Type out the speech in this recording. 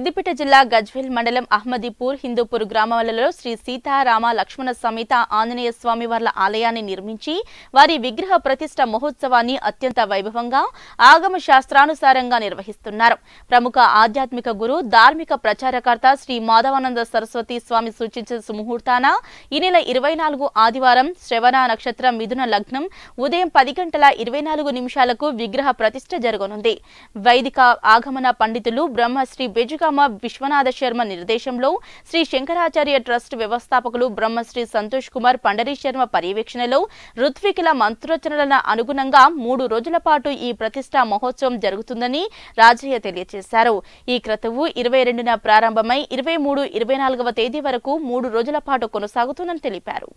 సిద్దిపేట జిల్లా గజ్వేల్ మండలం అహ్మదీపూర్ హిందూపూర్ గ్రామాలలో శ్రీ సీతారామ లక్ష్మణ సమేత ఆంజనేయ స్వామి వార్ల ఆలయాన్ని నిర్మించి వారి విగ్రహ ప్రతిష్ట మహోత్సవాన్ని అత్యంత వైభవంగా ఆగమ శాస్త్రానుసారంగా నిర్వహిస్తున్నారు ప్రముఖ ఆధ్యాత్మిక గురు ధార్మిక ప్రచారకర్త శ్రీ మాధవానంద సరస్వతి స్వామి సూచించిన సుముహూర్తాన ఈ నెల ఇరవై నాలుగు ఆదివారం శ్రవణ నక్షత్రం మిథున లగ్నం ఉదయం పది గంటల ఇరవై నాలుగు నిమిషాలకు విగ్రహ ప్రతిష్ట జరగనుంది వైదిక ఆగమన పండితులు బ్రహ్మశ్రీ బెజుగా శ్రీరామ విశ్వనాథ శర్మ నిర్దేశంలో శ్రీ శంకరాచార్య ట్రస్ట్ వ్యవస్థాపకులు బ్రహ్మశ్రీ సంతోష్ కుమార్ పండరీ శర్మ పర్యవేక్షణలో ఋత్వికుల మంత్రోచనల అనుగుణంగా మూడు రోజుల పాటు ఈ ప్రతిష్టా మహోత్సవం జరుగుతుందని రాజయ్య తెలియజేశారు ఈ క్రతువు ఇరవై రెండున ప్రారంభమై ఇరవై మూడు ఇరవై నాలుగవ తేదీ వరకు మూడు రోజుల పాటు కొనసాగుతుందని తెలిపారు